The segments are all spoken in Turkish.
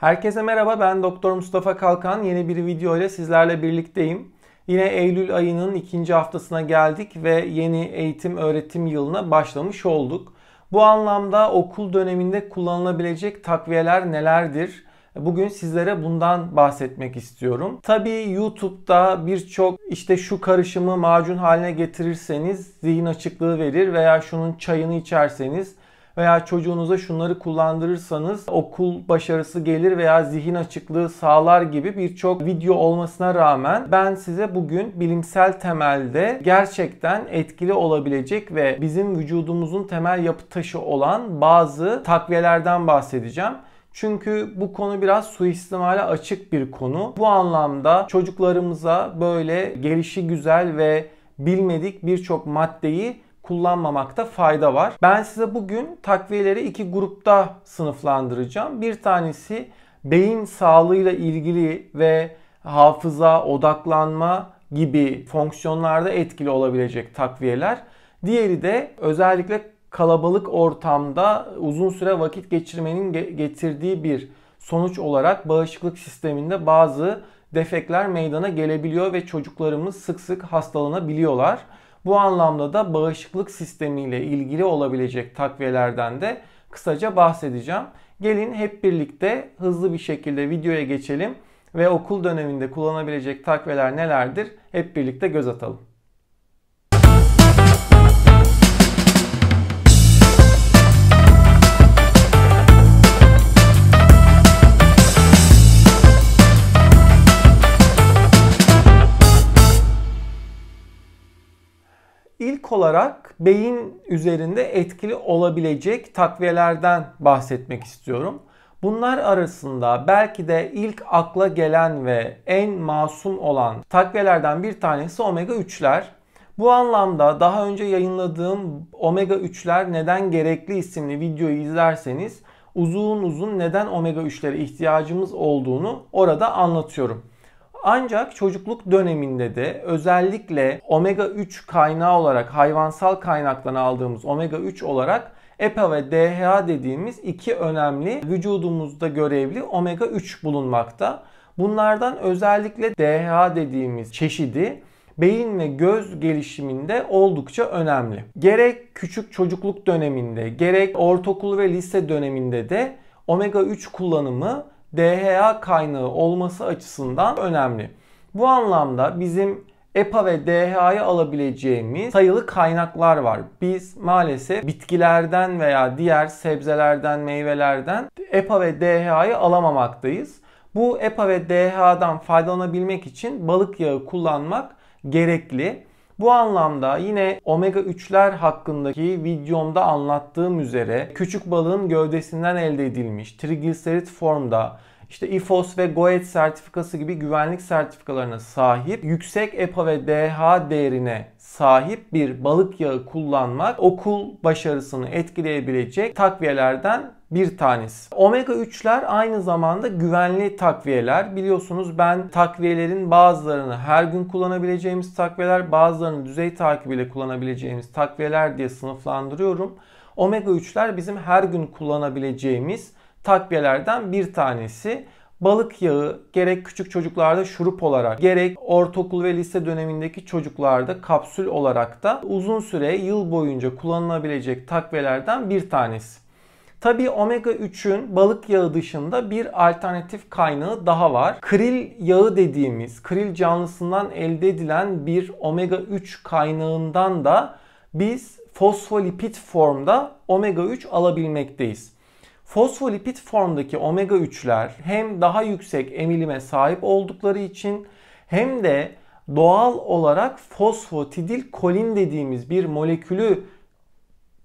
Herkese merhaba ben Doktor Mustafa Kalkan yeni bir video ile sizlerle birlikteyim. Yine Eylül ayının ikinci haftasına geldik ve yeni eğitim öğretim yılına başlamış olduk. Bu anlamda okul döneminde kullanılabilecek takviyeler nelerdir? Bugün sizlere bundan bahsetmek istiyorum. Tabii YouTube'da birçok işte şu karışımı macun haline getirirseniz zihin açıklığı verir veya şunun çayını içerseniz veya çocuğunuza şunları kullandırırsanız okul başarısı gelir veya zihin açıklığı sağlar gibi birçok video olmasına rağmen ben size bugün bilimsel temelde gerçekten etkili olabilecek ve bizim vücudumuzun temel yapı taşı olan bazı takviyelerden bahsedeceğim. Çünkü bu konu biraz suistimale açık bir konu. Bu anlamda çocuklarımıza böyle gelişi güzel ve bilmedik birçok maddeyi kullanmamakta fayda var. Ben size bugün takviyeleri iki grupta sınıflandıracağım. Bir tanesi beyin sağlığıyla ilgili ve hafıza, odaklanma gibi fonksiyonlarda etkili olabilecek takviyeler. Diğeri de özellikle kalabalık ortamda uzun süre vakit geçirmenin getirdiği bir sonuç olarak bağışıklık sisteminde bazı defekler meydana gelebiliyor ve çocuklarımız sık sık hastalanabiliyorlar. Bu anlamda da bağışıklık sistemiyle ilgili olabilecek takviyelerden de kısaca bahsedeceğim. Gelin hep birlikte hızlı bir şekilde videoya geçelim ve okul döneminde kullanabilecek takviyeler nelerdir hep birlikte göz atalım. olarak beyin üzerinde etkili olabilecek takviyelerden bahsetmek istiyorum. Bunlar arasında belki de ilk akla gelen ve en masum olan takviyelerden bir tanesi omega 3'ler. Bu anlamda daha önce yayınladığım omega 3'ler neden gerekli isimli videoyu izlerseniz uzun uzun neden omega 3'lere ihtiyacımız olduğunu orada anlatıyorum. Ancak çocukluk döneminde de özellikle omega 3 kaynağı olarak hayvansal kaynaktan aldığımız omega 3 olarak EPA ve DHA dediğimiz iki önemli vücudumuzda görevli omega 3 bulunmakta. Bunlardan özellikle DHA dediğimiz çeşidi beyin ve göz gelişiminde oldukça önemli. Gerek küçük çocukluk döneminde, gerek ortaokul ve lise döneminde de omega 3 kullanımı DHA kaynağı olması açısından önemli. Bu anlamda bizim EPA ve DHA'yı alabileceğimiz sayılı kaynaklar var. Biz maalesef bitkilerden veya diğer sebzelerden, meyvelerden EPA ve DHA'yı alamamaktayız. Bu EPA ve DHA'dan faydalanabilmek için balık yağı kullanmak gerekli. Bu anlamda yine omega 3'ler hakkındaki videomda anlattığım üzere küçük balığın gövdesinden elde edilmiş trigliserit formda işte IFOS ve GOET sertifikası gibi güvenlik sertifikalarına sahip, yüksek EPA ve DHA değerine sahip bir balık yağı kullanmak okul başarısını etkileyebilecek takviyelerden bir tanesi. Omega 3'ler aynı zamanda güvenli takviyeler. Biliyorsunuz ben takviyelerin bazılarını her gün kullanabileceğimiz takviyeler, bazılarını düzey takibiyle kullanabileceğimiz takviyeler diye sınıflandırıyorum. Omega 3'ler bizim her gün kullanabileceğimiz takviyelerden bir tanesi. Balık yağı gerek küçük çocuklarda şurup olarak gerek ortaokul ve lise dönemindeki çocuklarda kapsül olarak da uzun süre yıl boyunca kullanılabilecek takviyelerden bir tanesi. Tabi omega 3'ün balık yağı dışında bir alternatif kaynağı daha var. Kril yağı dediğimiz kril canlısından elde edilen bir omega 3 kaynağından da biz fosfolipid formda omega 3 alabilmekteyiz. Fosfolipid formdaki omega 3'ler hem daha yüksek emilime sahip oldukları için hem de doğal olarak fosfotidil kolin dediğimiz bir molekülü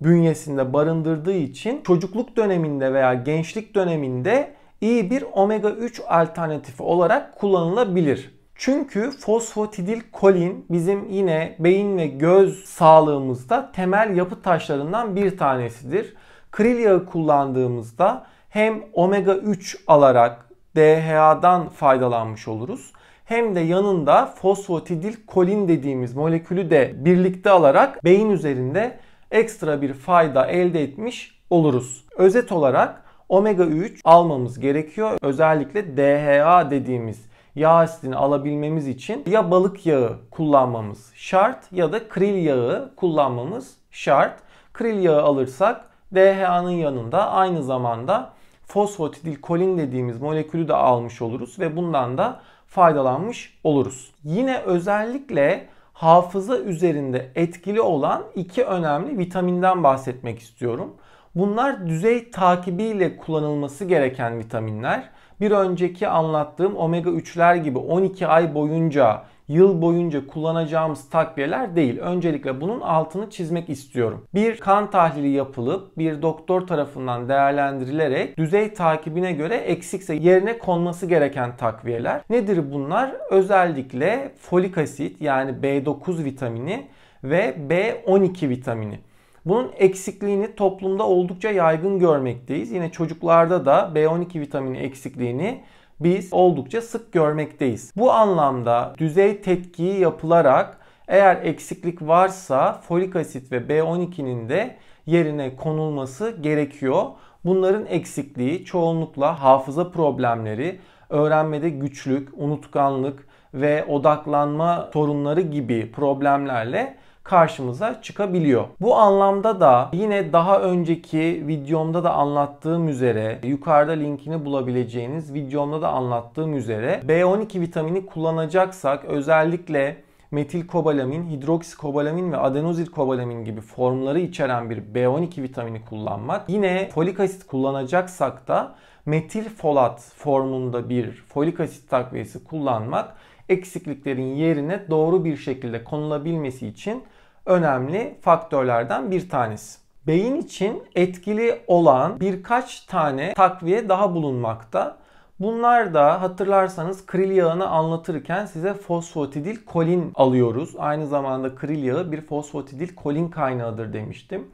bünyesinde barındırdığı için çocukluk döneminde veya gençlik döneminde iyi bir omega 3 alternatifi olarak kullanılabilir. Çünkü fosfotidil kolin bizim yine beyin ve göz sağlığımızda temel yapı taşlarından bir tanesidir. Kril yağı kullandığımızda hem omega 3 alarak DHA'dan faydalanmış oluruz hem de yanında fosfotidil kolin dediğimiz molekülü de birlikte alarak beyin üzerinde ekstra bir fayda elde etmiş oluruz. Özet olarak omega 3 almamız gerekiyor. Özellikle DHA dediğimiz yağ asitini alabilmemiz için ya balık yağı kullanmamız şart ya da kril yağı kullanmamız şart. Kril yağı alırsak DHA'nın yanında aynı zamanda fosfotidilkolin dediğimiz molekülü de almış oluruz ve bundan da faydalanmış oluruz. Yine özellikle hafıza üzerinde etkili olan iki önemli vitaminden bahsetmek istiyorum. Bunlar düzey takibiyle kullanılması gereken vitaminler. Bir önceki anlattığım omega 3'ler gibi 12 ay boyunca yıl boyunca kullanacağımız takviyeler değil. Öncelikle bunun altını çizmek istiyorum. Bir kan tahlili yapılıp bir doktor tarafından değerlendirilerek düzey takibine göre eksikse yerine konması gereken takviyeler. Nedir bunlar? Özellikle folik asit yani B9 vitamini ve B12 vitamini. Bunun eksikliğini toplumda oldukça yaygın görmekteyiz. Yine çocuklarda da B12 vitamini eksikliğini biz oldukça sık görmekteyiz. Bu anlamda düzey tetkiği yapılarak eğer eksiklik varsa folik asit ve B12'nin de yerine konulması gerekiyor. Bunların eksikliği çoğunlukla hafıza problemleri, öğrenmede güçlük, unutkanlık ve odaklanma sorunları gibi problemlerle karşımıza çıkabiliyor. Bu anlamda da yine daha önceki videomda da anlattığım üzere yukarıda linkini bulabileceğiniz videomda da anlattığım üzere B12 vitamini kullanacaksak özellikle metil kobalamin, hidroksi ve adenozil kobalamin gibi formları içeren bir B12 vitamini kullanmak. Yine folik asit kullanacaksak da metil folat formunda bir folik asit takviyesi kullanmak eksikliklerin yerine doğru bir şekilde konulabilmesi için önemli faktörlerden bir tanesi. Beyin için etkili olan birkaç tane takviye daha bulunmakta. Bunlar da hatırlarsanız kril yağını anlatırken size fosfotidil kolin alıyoruz. Aynı zamanda kril yağı bir fosfotidil kolin kaynağıdır demiştim.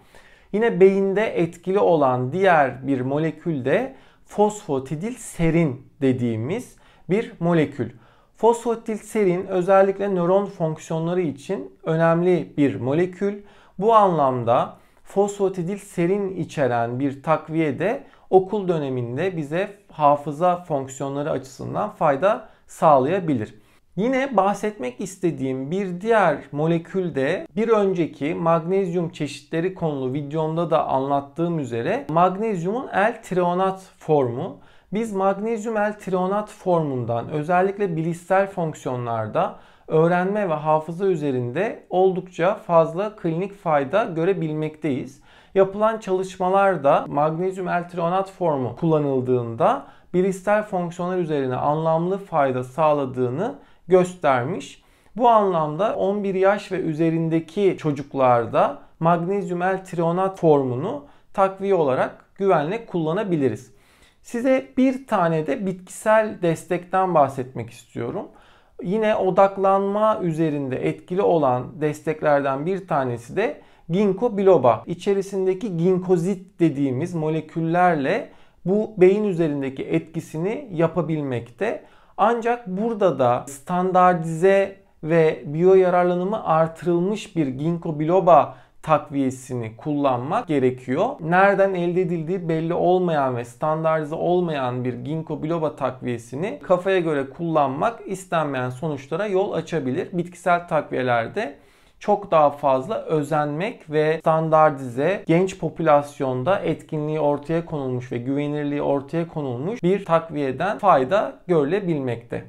Yine beyinde etkili olan diğer bir molekül de fosfotidil serin dediğimiz bir molekül. Fosfotilserin özellikle nöron fonksiyonları için önemli bir molekül. Bu anlamda fosfotidilserin içeren bir takviye de okul döneminde bize hafıza fonksiyonları açısından fayda sağlayabilir. Yine bahsetmek istediğim bir diğer molekül de bir önceki magnezyum çeşitleri konulu videomda da anlattığım üzere magnezyumun L-treonat formu. Biz magnezyum el trionat formundan özellikle bilişsel fonksiyonlarda öğrenme ve hafıza üzerinde oldukça fazla klinik fayda görebilmekteyiz. Yapılan çalışmalarda magnezyum trionat formu kullanıldığında bilişsel fonksiyonlar üzerine anlamlı fayda sağladığını göstermiş. Bu anlamda 11 yaş ve üzerindeki çocuklarda magnezyum trionat formunu takviye olarak güvenle kullanabiliriz. Size bir tane de bitkisel destekten bahsetmek istiyorum. Yine odaklanma üzerinde etkili olan desteklerden bir tanesi de ginkgo biloba. İçerisindeki ginkozit dediğimiz moleküllerle bu beyin üzerindeki etkisini yapabilmekte. Ancak burada da standartize ve biyo yararlanımı artırılmış bir ginkgo biloba takviyesini kullanmak gerekiyor. Nereden elde edildiği belli olmayan ve standartize olmayan bir ginkgo biloba takviyesini kafaya göre kullanmak istenmeyen sonuçlara yol açabilir. Bitkisel takviyelerde çok daha fazla özenmek ve standartize genç popülasyonda etkinliği ortaya konulmuş ve güvenirliği ortaya konulmuş bir takviyeden fayda görülebilmekte.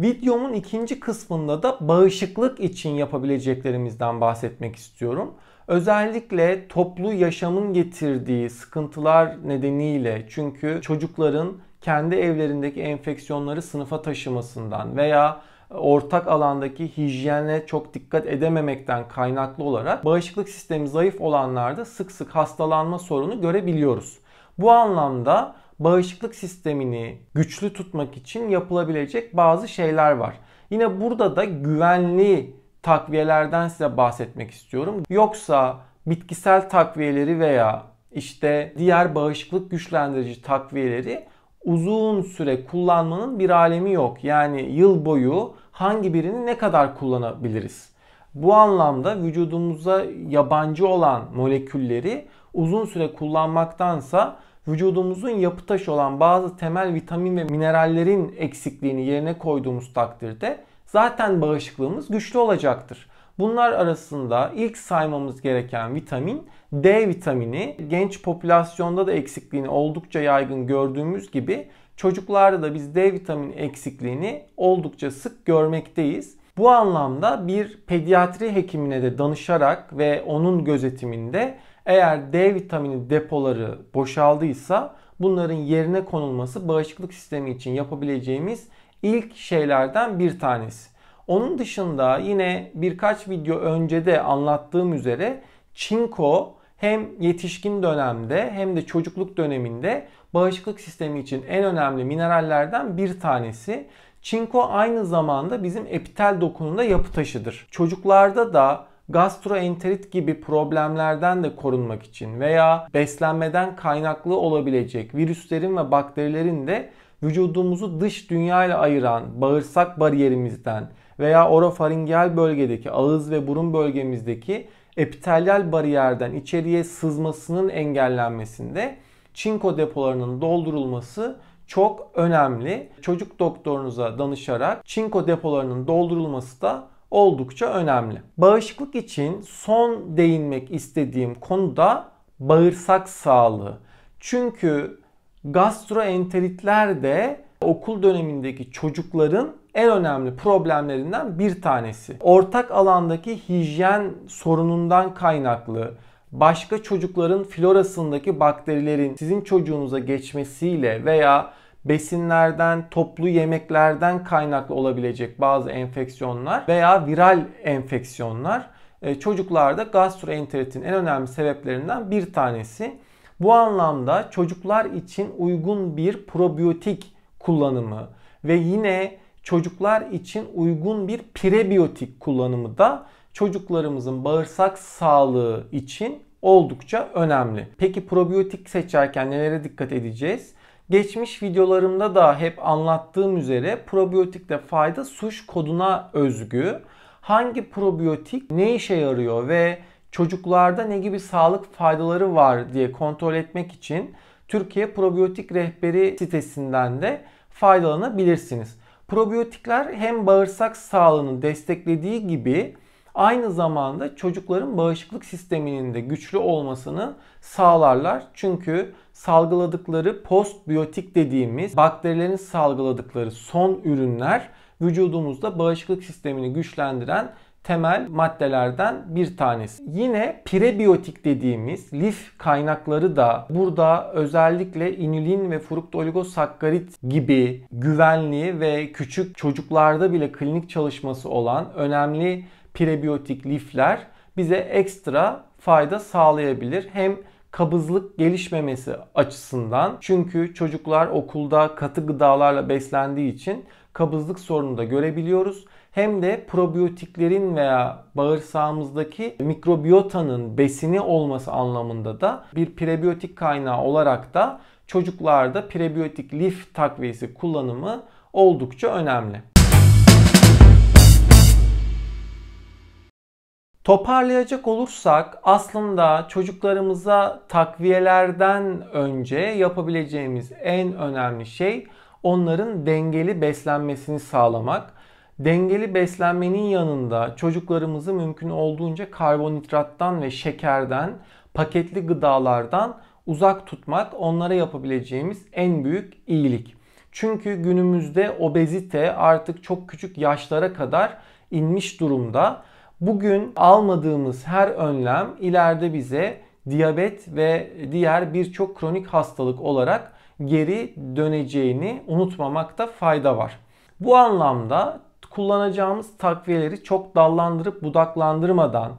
Videomun ikinci kısmında da bağışıklık için yapabileceklerimizden bahsetmek istiyorum. Özellikle toplu yaşamın getirdiği sıkıntılar nedeniyle çünkü çocukların kendi evlerindeki enfeksiyonları sınıfa taşımasından veya ortak alandaki hijyene çok dikkat edememekten kaynaklı olarak bağışıklık sistemi zayıf olanlarda sık sık hastalanma sorunu görebiliyoruz. Bu anlamda bağışıklık sistemini güçlü tutmak için yapılabilecek bazı şeyler var. Yine burada da güvenli takviyelerden size bahsetmek istiyorum. Yoksa bitkisel takviyeleri veya işte diğer bağışıklık güçlendirici takviyeleri uzun süre kullanmanın bir alemi yok. Yani yıl boyu hangi birini ne kadar kullanabiliriz? Bu anlamda vücudumuza yabancı olan molekülleri uzun süre kullanmaktansa vücudumuzun yapı taşı olan bazı temel vitamin ve minerallerin eksikliğini yerine koyduğumuz takdirde zaten bağışıklığımız güçlü olacaktır. Bunlar arasında ilk saymamız gereken vitamin D vitamini genç popülasyonda da eksikliğini oldukça yaygın gördüğümüz gibi çocuklarda da biz D vitamini eksikliğini oldukça sık görmekteyiz. Bu anlamda bir pediatri hekimine de danışarak ve onun gözetiminde eğer D vitamini depoları boşaldıysa bunların yerine konulması bağışıklık sistemi için yapabileceğimiz ilk şeylerden bir tanesi. Onun dışında yine birkaç video önce de anlattığım üzere çinko hem yetişkin dönemde hem de çocukluk döneminde bağışıklık sistemi için en önemli minerallerden bir tanesi. Çinko aynı zamanda bizim epitel dokununda yapı taşıdır. Çocuklarda da gastroenterit gibi problemlerden de korunmak için veya beslenmeden kaynaklı olabilecek virüslerin ve bakterilerin de vücudumuzu dış dünyayla ayıran bağırsak bariyerimizden veya orofaringel bölgedeki ağız ve burun bölgemizdeki epitelyal bariyerden içeriye sızmasının engellenmesinde çinko depolarının doldurulması çok önemli. Çocuk doktorunuza danışarak çinko depolarının doldurulması da oldukça önemli. Bağışıklık için son değinmek istediğim konu da bağırsak sağlığı. Çünkü gastroenteritler de okul dönemindeki çocukların en önemli problemlerinden bir tanesi. Ortak alandaki hijyen sorunundan kaynaklı başka çocukların florasındaki bakterilerin sizin çocuğunuza geçmesiyle veya besinlerden, toplu yemeklerden kaynaklı olabilecek bazı enfeksiyonlar veya viral enfeksiyonlar e, çocuklarda gastroenteritin en önemli sebeplerinden bir tanesi. Bu anlamda çocuklar için uygun bir probiyotik kullanımı ve yine çocuklar için uygun bir prebiyotik kullanımı da çocuklarımızın bağırsak sağlığı için oldukça önemli. Peki probiyotik seçerken nelere dikkat edeceğiz? Geçmiş videolarımda da hep anlattığım üzere probiyotikte fayda suç koduna özgü. Hangi probiyotik ne işe yarıyor ve çocuklarda ne gibi sağlık faydaları var diye kontrol etmek için Türkiye Probiyotik Rehberi sitesinden de faydalanabilirsiniz. Probiyotikler hem bağırsak sağlığını desteklediği gibi Aynı zamanda çocukların bağışıklık sisteminin de güçlü olmasını sağlarlar. Çünkü salgıladıkları postbiyotik dediğimiz bakterilerin salgıladıkları son ürünler vücudumuzda bağışıklık sistemini güçlendiren temel maddelerden bir tanesi. Yine prebiyotik dediğimiz lif kaynakları da burada özellikle inülin ve fruktooligosakkarit gibi güvenli ve küçük çocuklarda bile klinik çalışması olan önemli prebiyotik lifler bize ekstra fayda sağlayabilir. Hem kabızlık gelişmemesi açısından çünkü çocuklar okulda katı gıdalarla beslendiği için kabızlık sorunu da görebiliyoruz. Hem de probiyotiklerin veya bağırsağımızdaki mikrobiyotanın besini olması anlamında da bir prebiyotik kaynağı olarak da çocuklarda prebiyotik lif takviyesi kullanımı oldukça önemli. Toparlayacak olursak aslında çocuklarımıza takviyelerden önce yapabileceğimiz en önemli şey onların dengeli beslenmesini sağlamak. Dengeli beslenmenin yanında çocuklarımızı mümkün olduğunca karbonhidrattan ve şekerden, paketli gıdalardan uzak tutmak onlara yapabileceğimiz en büyük iyilik. Çünkü günümüzde obezite artık çok küçük yaşlara kadar inmiş durumda Bugün almadığımız her önlem ileride bize diyabet ve diğer birçok kronik hastalık olarak geri döneceğini unutmamakta fayda var. Bu anlamda kullanacağımız takviyeleri çok dallandırıp budaklandırmadan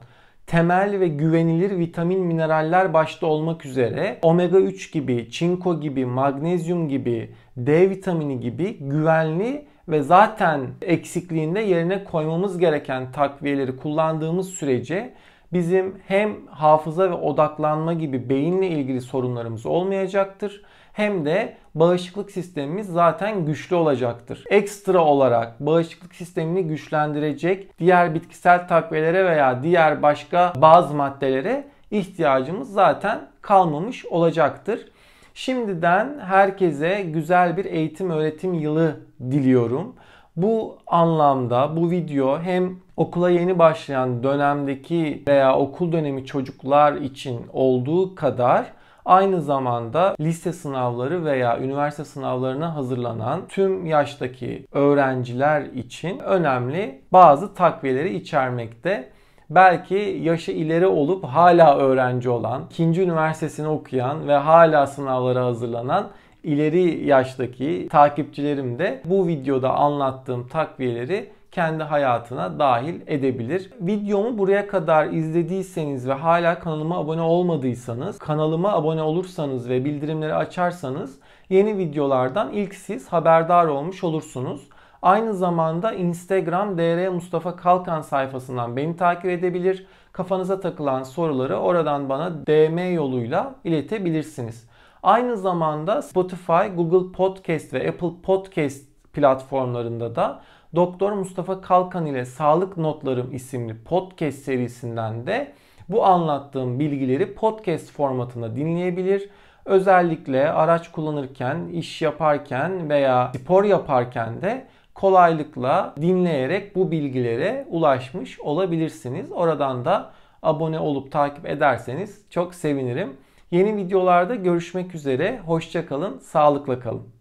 temel ve güvenilir vitamin mineraller başta olmak üzere omega 3 gibi, çinko gibi, magnezyum gibi, D vitamini gibi güvenli ve zaten eksikliğinde yerine koymamız gereken takviyeleri kullandığımız sürece bizim hem hafıza ve odaklanma gibi beyinle ilgili sorunlarımız olmayacaktır hem de bağışıklık sistemimiz zaten güçlü olacaktır. Ekstra olarak bağışıklık sistemini güçlendirecek diğer bitkisel takviyelere veya diğer başka bazı maddelere ihtiyacımız zaten kalmamış olacaktır. Şimdiden herkese güzel bir eğitim öğretim yılı diliyorum. Bu anlamda bu video hem okula yeni başlayan dönemdeki veya okul dönemi çocuklar için olduğu kadar aynı zamanda lise sınavları veya üniversite sınavlarına hazırlanan tüm yaştaki öğrenciler için önemli bazı takviyeleri içermekte belki yaşı ileri olup hala öğrenci olan, ikinci üniversitesini okuyan ve hala sınavlara hazırlanan ileri yaştaki takipçilerim de bu videoda anlattığım takviyeleri kendi hayatına dahil edebilir. Videomu buraya kadar izlediyseniz ve hala kanalıma abone olmadıysanız, kanalıma abone olursanız ve bildirimleri açarsanız yeni videolardan ilk siz haberdar olmuş olursunuz. Aynı zamanda Instagram DR Mustafa Kalkan sayfasından beni takip edebilir. Kafanıza takılan soruları oradan bana DM yoluyla iletebilirsiniz. Aynı zamanda Spotify, Google Podcast ve Apple Podcast platformlarında da Doktor Mustafa Kalkan ile Sağlık Notlarım isimli podcast serisinden de bu anlattığım bilgileri podcast formatında dinleyebilir. Özellikle araç kullanırken, iş yaparken veya spor yaparken de kolaylıkla dinleyerek bu bilgilere ulaşmış olabilirsiniz. Oradan da abone olup takip ederseniz çok sevinirim. Yeni videolarda görüşmek üzere. Hoşçakalın, sağlıkla kalın.